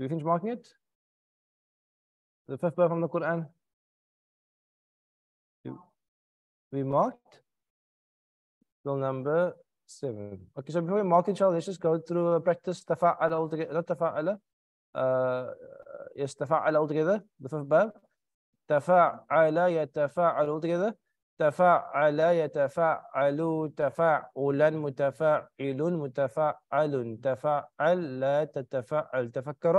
Do you think marking it? The fifth verse from the Quran? We marked till number seven. Okay, so before we mark it, shall let's just go through a practice tafa'ala altogether, not tafa'ala, uh, yes, tafa'ala altogether, the fifth verb. Tafa'ala, yatafa'ala altogether. تفعل يتفعل تفعلا متفاعل متفعل تفعل لا تتفعل تفكر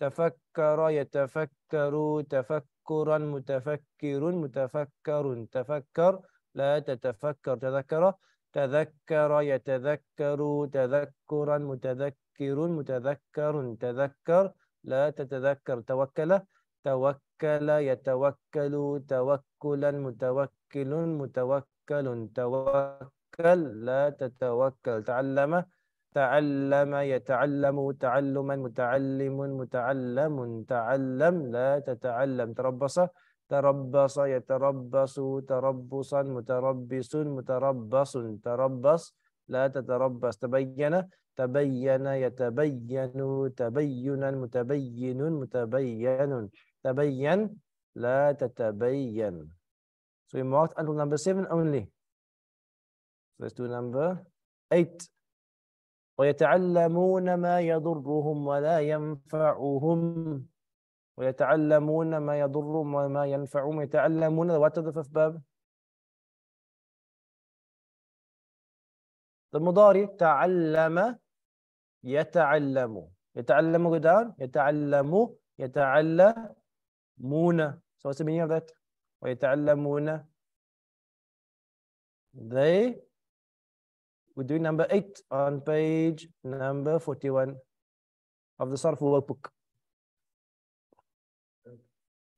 تفكر يتفكر تفكرا متفكر متفكر تفكر لا تتفكر تذكر تذكر يتذكر تذكرا متذكر متذكر تذكر لا تتذكر توكل توكل توكل يتوكل توكلا متوكل متوكل توكل لا تتوكل تعلم تعلم يتعلم تعلما متعلم متعلم تعلم لا تتعلم تربص تربص يتربص تربصا متربص متربص تربص لا تتربص تبين تبين يتبين تبينا متبين متبين تبين لا تتبين so we marked until number 7 only so let's do number 8 ويتعلمون ما يضرهم ولا ينفعهم ويتعلمون ما يضرهم وما ينفعهم يتعلمون what are the fifth باب المضارع تعلم يتعلم يتعلم go يتعلم يتعلم Muna. So what's the meaning of that? وَيَتَعَلَّمُونَ They, we're doing number eight on page number 41 of the Sarf workbook.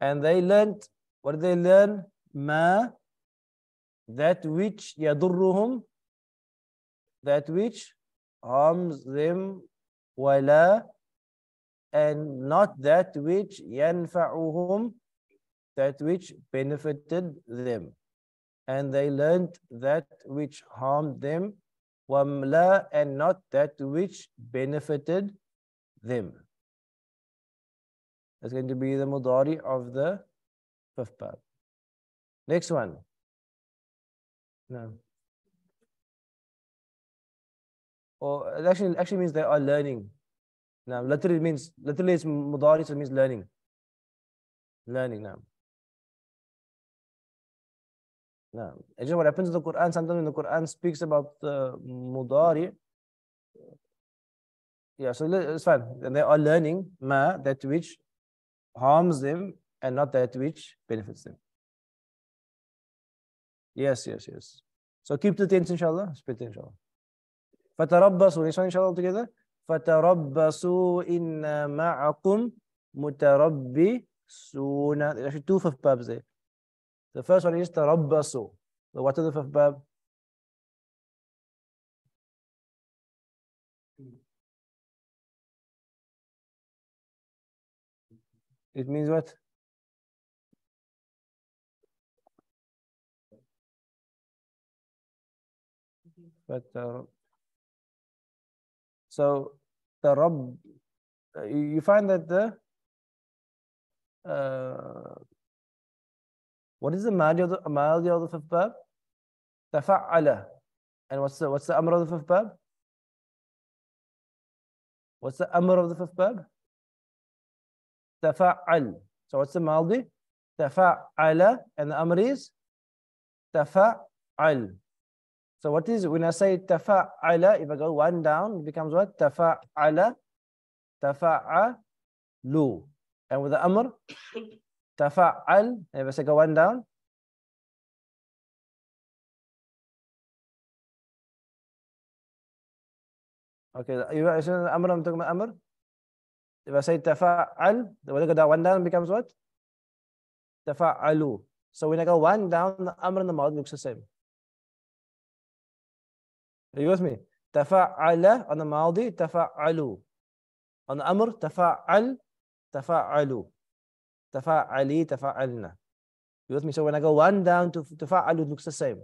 And they learned, what did they learn? Ma, that which yadurruhum, that which harms them, wala, and not that which yanfa'uhum, that which benefited them. And they learned that which harmed them, wamla, and not that which benefited them. That's going to be the mudari of the fifth part. Next one. No. Or it actually, actually means they are learning now, literally means, literally is mudari, so it means learning. Learning now. Now, imagine what happens in the Quran? Sometimes when the Quran speaks about the uh, mudari, yeah, so it's fine. And they are learning ma, that which harms them and not that which benefits them. Yes, yes, yes. So keep the tense, inshallah. Split, inshallah. rabbas, Next one, inshallah, together. فتربصوا inna معكم متربصون there are two fifth verbs there. The first one is تربصوا so what is the fifth verb? It means what? فتربصوا So the Rabb, uh, you find that the, uh, what is the Mahdi of the, Mahdi of the fifth bab? Tafa'ala. And what's the, what's the Amr of the fifth What's the Amr of the fifth bab? Tafa'al. So what's the maldi? Tafa'ala. And the Amr is Tafa'al. So what is, when I say tafa'ala, if I go one down, it becomes what? Tafa'ala, tafa'alu. And with the amr, tafa'al, if I say go one down, Okay, you know, amr, I'm talking about amr. If I say tafa'al, when I go down one down, becomes what? Tafa'alu. So when I go one down, the amr and the ma'ud looks the same. Are You with me? تفعل أنا ماضي تفعلوا أنا أمر تفعل تفعلوا تفعلي تفعلنا You with me? So when I go one down to تفعل it looks the same.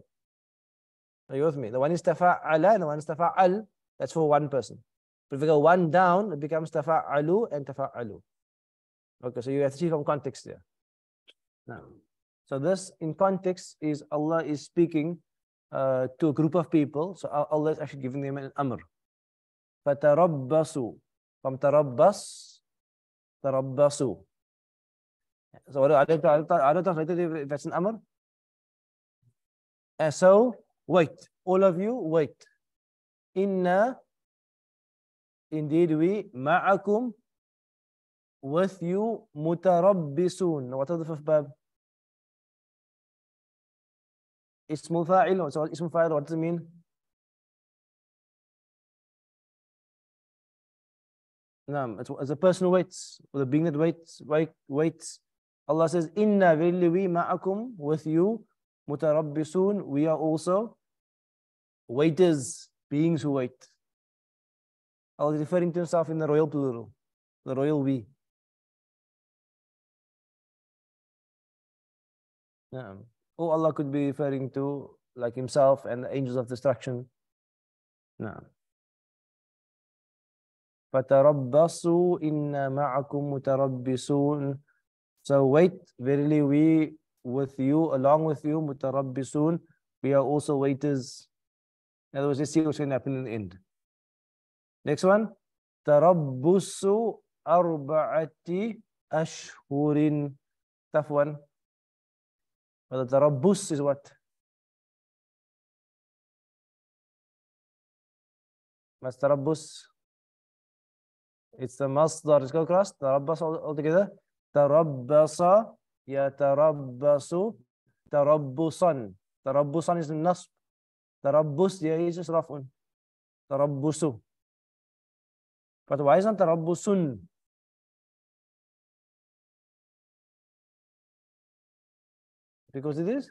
Are you with me? The one is تفعل and the one is تفعل. That's for one person. But if we go one down, it becomes تفعلوا and تفعلوا. Okay, so you have to see from context there. Now, so this in context is Allah is speaking uh, to a group of people. So Allah is actually giving them an amr. فَتَرَبَّصُوا From tarabbas, tarabbasu. So I don't, I don't, I if that's an amr. And so wait, all of you wait. Inna, indeed we, ma'akum, with you, mutarabbisun. What are the fifth bab? اسم فاعل so اسم فاعل what does it mean نعم it's, it's a person who waits or the being that waits wait, waits Allah says inna verily we ma'akum with you mutarabbisun we are also waiters beings who wait Allah is referring to himself in the royal plural the royal we نعم or oh, Allah could be referring to like himself and the angels of destruction. No. فَتَرَبَّصُوا إن مَعَكُمْ مُتَرَبِّصُونَ So wait, verily we with you, along with you, مُتَرَبِّصُونَ We are also waiters. In other words, let's see what's going to happen in the end. Next one. تَرَبُّصُوا أَرْبَعَةِ أَشْهُرٍ Tough one. But the Rabbus is what? What's the Rabbus? It's the Masdar. Let's go across. The Rabbas all, all together. تربص يتربص تربصا تربصا is النصب تربص يا is The تربص But why isn't Rabbusun? because it is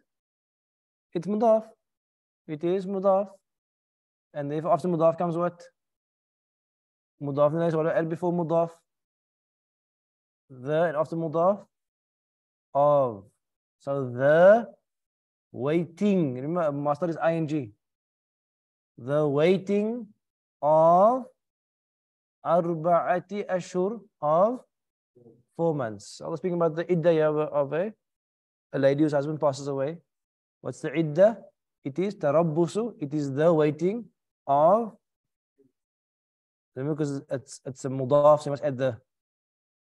it's mudaf it is mudaf and if after mudaf comes what mudaf what? al before mudaf the and after mudaf of so the waiting remember master is ing the waiting of arba'ati ashur of four months I was speaking about the iddaya of a a lady whose husband passes away. What's the idda? It is tarabbusu. It is the waiting of. Remember, because it's it's a mudaf, so you must add the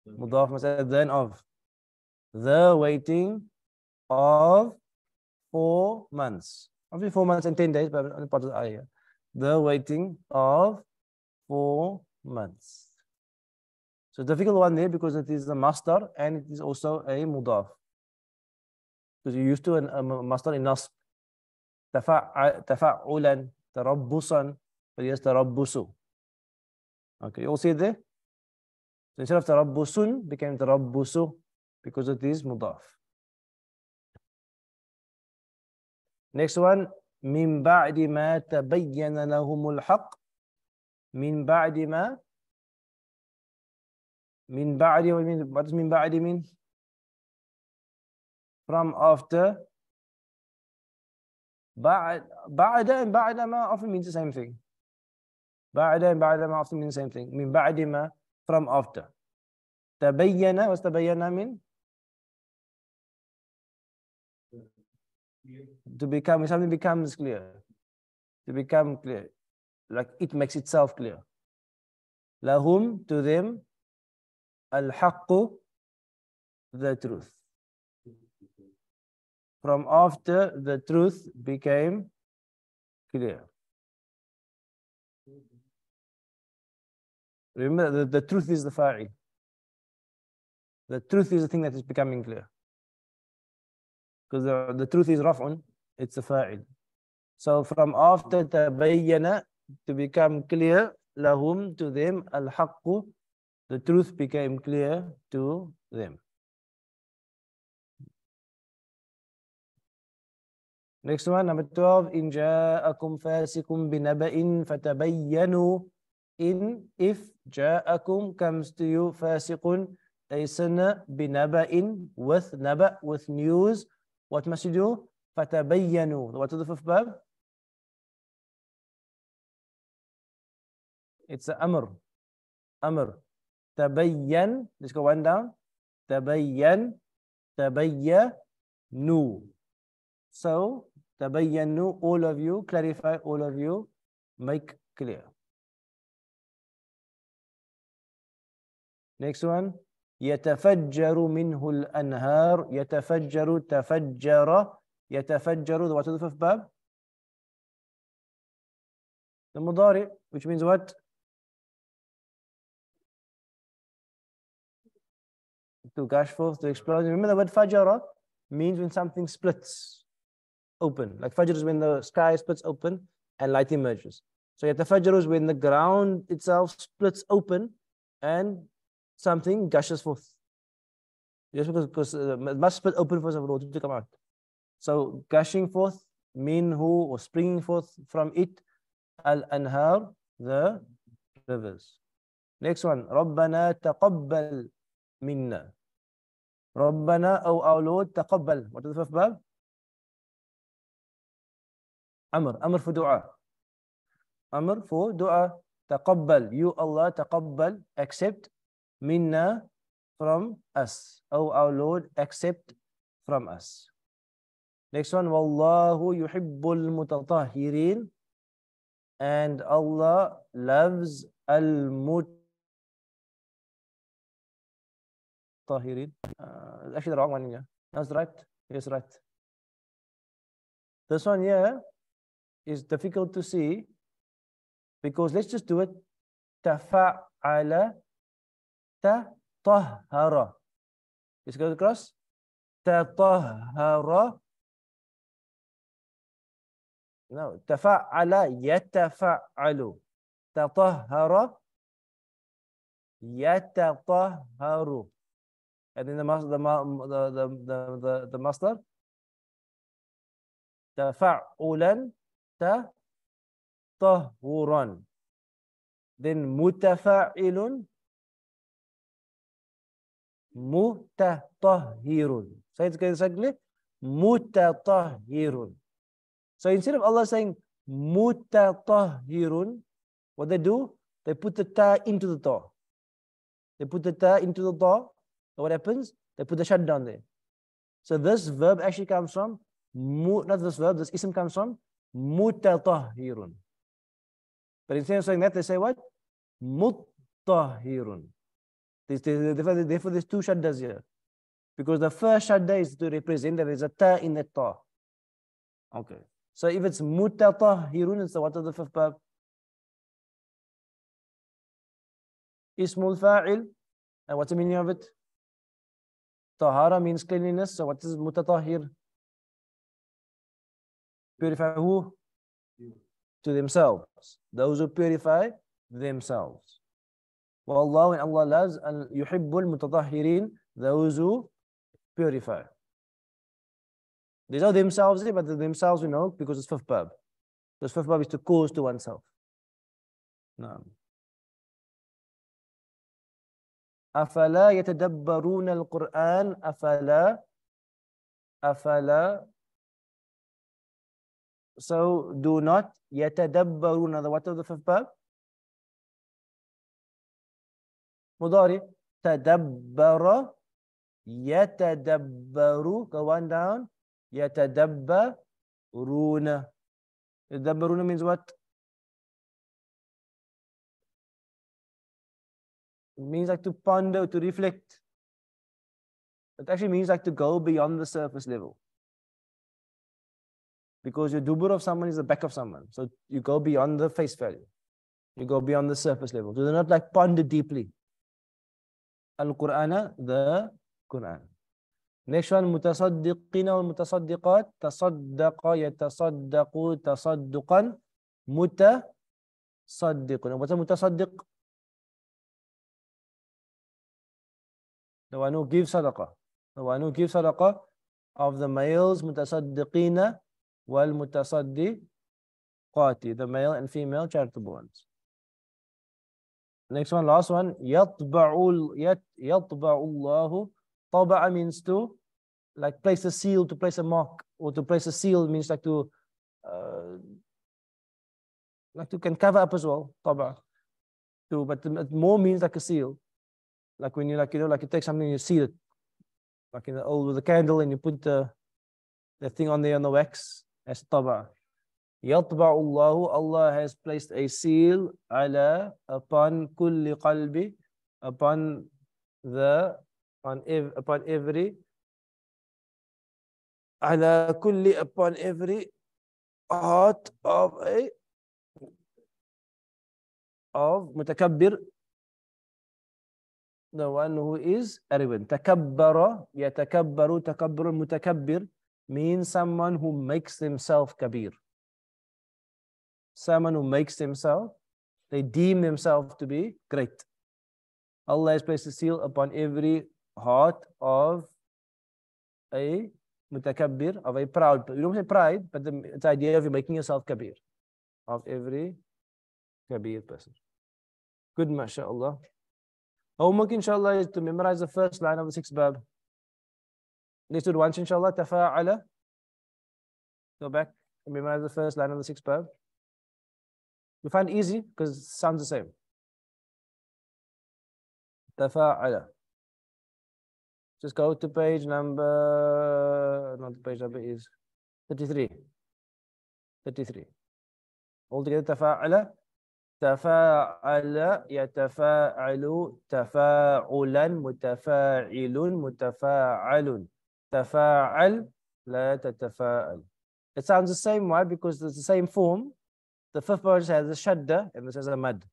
mudaf must add then of the waiting of four months. Obviously, four months and ten days, but only part of the ayah. The waiting of four months. So difficult one there because it is a master and it is also a mudaf. used to um, مصدر النصب تفعل تفعلا تربصا فليتربصوا okay you all see it there so instead of تربصون became تربصوا because it is مضاف next one من بعد ما تبين لهم الحق من بعد ما من بعد ومن من بعد من from after بعد بعد and بعد ما often means the same thing بعد and بعد ما often means the same thing Mean بعد ما from after تبين what's تبين mean to become something becomes clear to become clear like it makes itself clear lahum to them al-haqqu the truth from after the truth became clear. Remember, the, the truth is the fa'i. The truth is the thing that is becoming clear. Because the, the truth is raf'un, it's a fa'il. So from after tabayyana, to become clear, lahum, to them, al-haqqu, the truth became clear to them. Next one, number 12. In ja'akum fasikum binaba'in fatabayyanu. In, if ja'akum comes to you fasikun, a sinner binaba'in with naba, with news. What must you do? Fatabayyanu. What is the fifth verb? It's a amr. Amr. Tabayyan. Let's go one down. Tabayyan. Tabayyanu. So, tabayyanu, all of you, clarify, all of you, make clear. Next one. يتفجر منه الأنهار يتفجر تفجر يتفجر what is the fifth verb? The mudari which means what? To gush forth, to explode. Remember the word fajara means when something splits open. Like Fajr is when the sky splits open and light emerges. So yet the Fajr is when the ground itself splits open and something gushes forth. Just because, because uh, it must split open for some water to come out. So gushing forth, minhu, or springing forth from it, al-anhar, the rivers. Next one, رَبَّنَا taqabbal minna. رَبَّنَا, O our Lord, taqabbal. What is the fifth verb? امر امر في دعاء امر في دعاء تقبل يو الله تقبل accept minna from us oh our Lord accept from us next one wallahu يحب المتطهرين and Allah loves المتطهرين Uh, actually, the wrong one. Yeah, that's right. Yes, right. This one, yeah. is difficult to see because let's just do it تفعل تطهر Let's go across تطهر No, تفعل يتفعل تطهر يتطهر and then the master the the the the, the master تفعلا tatahhuran. Then mutafa'ilun So it's going exactly mutatahhirun. So instead of Allah saying mutatahhirun, what they do? They put the ta into the ta. They put the ta into the ta. So what happens? They put the shut down there. So this verb actually comes from, mu, not this verb, this ism comes from mutatahhirun. But instead of saying that, they say what? Muttahirun. Therefore, there's two shaddas here. Because the first shadda is to represent that there's a ta in the ta. Okay. So if it's mutatahhirun, it's the what of the fifth verb? Ismul fa'il. And what's the meaning of it? Tahara means cleanliness. So what is mutatahhir? Purify who? To themselves. Those who purify themselves. Allah and Allah loves and yuhibbul mutatahirin, those who purify. These are themselves, eh, but themselves we know because it's fifth bab. Because fifth is to cause to oneself. No. أفلا يتدبرون القرآن أفلا أفلا so do not يتدبرون The what of the fifth verb? مضارع تدبر يتدبر go one down يتدبرون يتدبرون means what? It means like to ponder, to reflect. It actually means like to go beyond the surface level because your dubur of someone is the back of someone. So you go beyond the face value. You go beyond the surface level. Do they not like ponder deeply. Al-Qur'ana, the Qur'an. Next one, متصدقين والمتصدقات تصدق يتصدق تصدقا متصدق. mutasaddiquna. What's a mutasaddiq? The one who gives sadaqah. The one who gives sadaqah of the males, متصدقين wal qati the male and female charitable ones. Next one, last one. يَطْبَعُ اللَّهُ طَبَعَ means to like place a seal, to place a mark, or to place a seal means like to uh, like to can cover up as well, طَبَعَ. Too, but more means like a seal. Like when you like, you know, like you take something and you seal it. Like in the old with a candle and you put the, the thing on there on the wax. has يطبع الله Allah has placed a seal على upon كل قلب upon the upon, ev, upon every على كل upon every heart of a of متكبر the one who is arrogant تكبر يتكبر تكبر المتكبر means someone who makes themselves kabir. Someone who makes themselves, they deem themselves to be great. Allah has placed a seal upon every heart of a mutakabir, of a proud, you don't say pride, but the, the idea of you making yourself kabir, of every kabir person. Good, mashallah. Homework, inshallah, is to memorize the first line of the sixth bab. Listed once, inshallah. Tafa'ala. Go back and memorize the first line of the sixth verb. You find easy because it sounds the same. Tafa'ala. Just go to page number, not the page number is 33. 33. Altogether, tafa'ala. تفاعل يتفاعل تفاعلا متفاعل متفاعل تفاعل لا تتفاعل it sounds the same why because it's the same form the fifth verse has a shadda and this is a mad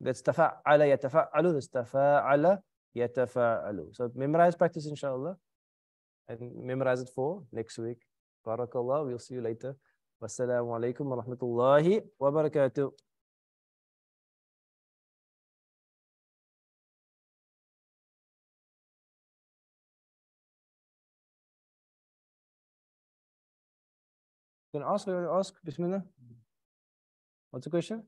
that's تفاعل يتفاعل that's تفاعل يتفاعل so memorize practice inshallah and memorize it for next week barakallah we'll see you later wassalamu alaikum wa rahmatullahi wa barakatuh You can ask, uh, ask, Bismillah. What's the question?